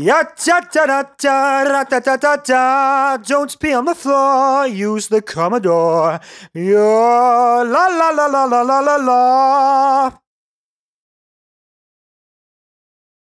Ya cha cha da cha da da da da da. Don't pee on the floor. Use the commodore. Yo la la la la la la la.